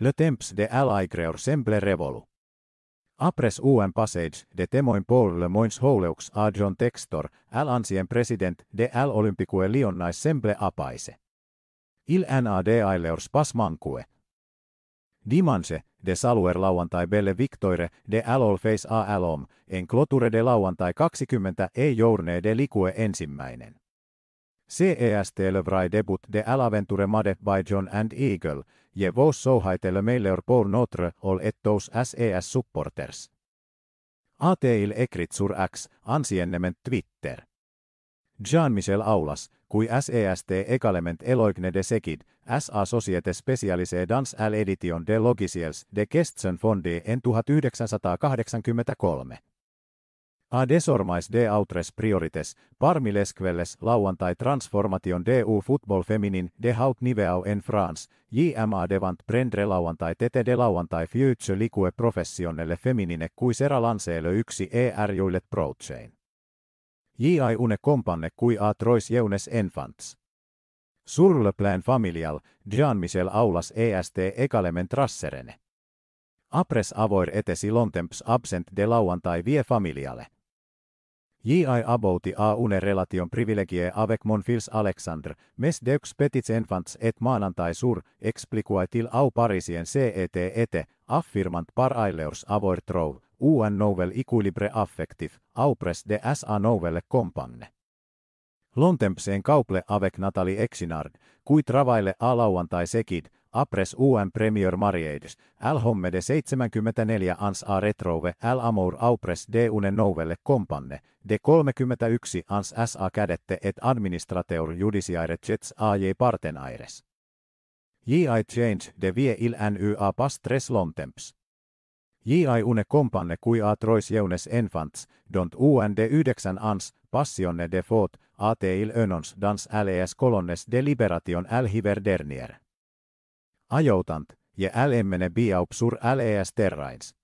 Le temps de l'aigreur semble revolu. Apres un passage de temoin Paul le moins houleux adjon John Textor, l'ancien president de l'Olympique olympicue lionnais semble apaise. Il de aileurs pas mankue. Dimanche, de Saluer lauantai Belle Victoire, de Alol Face A Alom, en Cloture de lauantai 20 e Journe de Likue ensimmäinen. CEST le debut de l'aventure made by John and Eagle, je vos souhaite meille or pour notre all et SES e supporters. Ateil ekrit sur X, ansiennement Twitter. Jean-Michel Aulas, kui SEST ekalement eloigne de sekid, SA Societe Specialise dans edition de logiciels de Kestsen Fondi en 1983. A desormais de autres priorites, parmilesquelles lauantai transformation DU football feminin de haut niveau en France, JMA devant prendre lauantai tete de lauantai future likue professionelle feminine kui sera lanseelö yksi ER juillet proutsein. J.I. une kompanne kui a trois jeunes enfants. Sur le plan familial, Jean-Michel Aulas est ekalemen trasserene. Apres avoir etesi lontemps absent de lauantai vie familiale. J.I. abouti a une relation privilegie avec mon fils Alexandre, mes deux petits enfants et maanantai sur, expliquait til au parisien CET ete, affirmant par ailleurs avoir trouvé, un nouvel equilibre affectif, aupres de sa nouvelle compagne. Lontempseen kauple avec Natali Exinard, kui travaille a lauantai sekid, Apres UM Premier Marieides L hommede 74 ans A Retrove, L Amour Aupres de Une Nouvelle kompanne, de 31 ans SA Kädette et Administrateur Judiciaire Jets AJ Partenaires. J.I. Change de Vie il A Pastres Lomtemps. J.I. une kompanne kui a trois jeunes enfants, dont D 9 ans, passionne de fot, T il önons dans LES kolonnes de liberation al hiverdernier ajoutant, ja älemmene biaupsur läs e terrains.